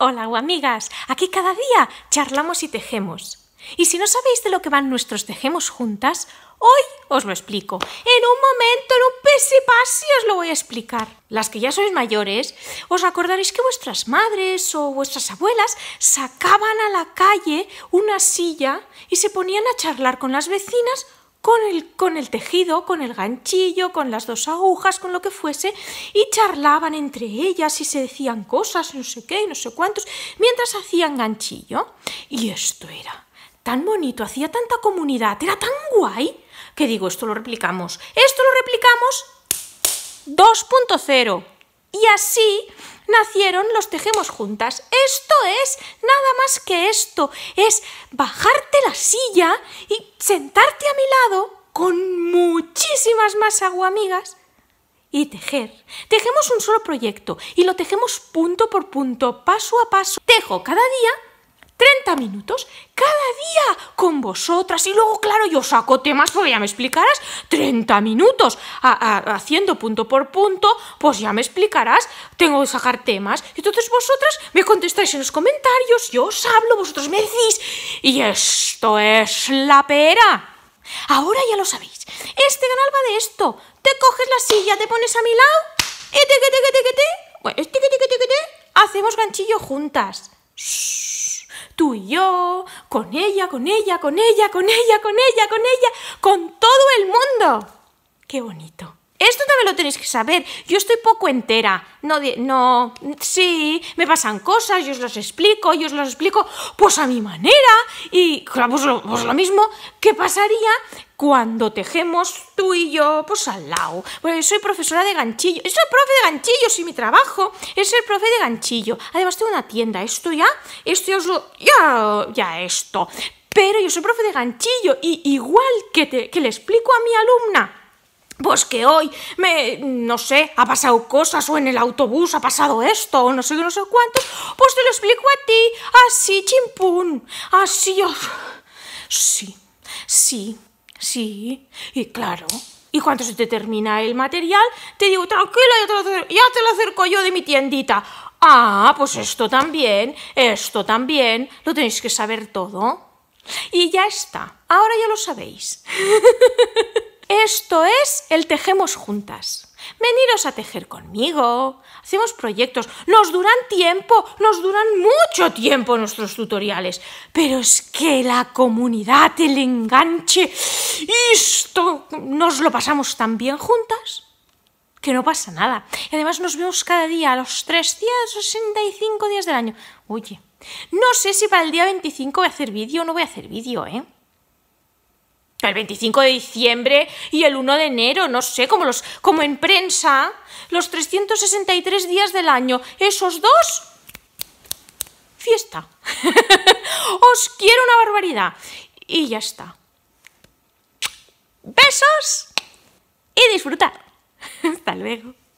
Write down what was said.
Hola, amigas. Aquí cada día charlamos y tejemos. Y si no sabéis de lo que van nuestros tejemos juntas, hoy os lo explico. En un momento, en un pase, os lo voy a explicar. Las que ya sois mayores, os acordaréis que vuestras madres o vuestras abuelas sacaban a la calle una silla y se ponían a charlar con las vecinas con el, tejido, con el ganchillo, con las dos agujas, con lo que fuese, y charlaban entre ellas y se decían cosas, no sé qué, no sé cuántos, mientras hacían ganchillo. Y esto era tan bonito, hacía tanta comunidad, era tan guay, que digo, esto lo replicamos, esto lo replicamos 2.0. Y así nacieron los tejemos juntas. Esto es nada más que esto, es bajarte la silla y sentarte a mi lado con muchísimas más aguamigas y tejer. Tejemos un solo proyecto y lo tejemos punto por punto, paso a paso. Tejo cada día 30 minutos, cada día vosotras y luego, claro, yo saco temas porque ya me explicarás 30 minutos haciendo punto por punto, pues ya me explicarás, tengo que sacar temas. y Entonces vosotras me contestáis en los comentarios, yo os hablo, vosotros me decís, y esto es la pera. Ahora ya lo sabéis, este canal va de esto, te coges la silla, te pones a mi lado, y te, te, te, te, te, te, hacemos ganchillo juntas tú y yo, con ella, con ella, con ella, con ella, con ella, con ella, con todo el mundo. ¡Qué bonito! Esto también lo tenéis que saber. Yo estoy poco entera. No, no, sí, me pasan cosas, yo os los explico, yo os los explico, pues a mi manera. Y claro, pues, pues lo, mismo ¿Qué pasaría cuando tejemos tú y yo, pues al lado. Bueno, pues soy profesora de ganchillo. Soy profe de ganchillo, sí, mi trabajo es el profe de ganchillo. Además tengo una tienda, esto ya, esto ya ya, ya esto. Pero yo soy profe de ganchillo y igual que, te, que le explico a mi alumna pues que hoy me, no sé, ha pasado cosas o en el autobús ha pasado esto o no sé qué, no sé cuánto, pues te lo explico a ti, así, chimpún, así, sí, sí, sí, y claro. Y cuando se te termina el material, te digo, tranquila, ya te lo, acerco, ya te lo acerco yo de mi tiendita. Ah, pues esto también, esto también, lo tenéis que saber todo. Y ya está, ahora ya lo sabéis. Esto es el Tejemos Juntas. Veniros a tejer conmigo. Hacemos proyectos. Nos duran tiempo, nos duran mucho tiempo nuestros tutoriales. Pero es que la comunidad, el enganche, esto, nos lo pasamos tan bien juntas que no pasa nada. Y además nos vemos cada día a los 365 días del año. Oye, no sé si para el día 25 voy a hacer vídeo o no voy a hacer vídeo, ¿eh? el 25 de diciembre y el 1 de enero, no sé, como, los, como en prensa, los 363 días del año, esos dos, fiesta. Os quiero una barbaridad. Y ya está. Besos y disfrutar. Hasta luego.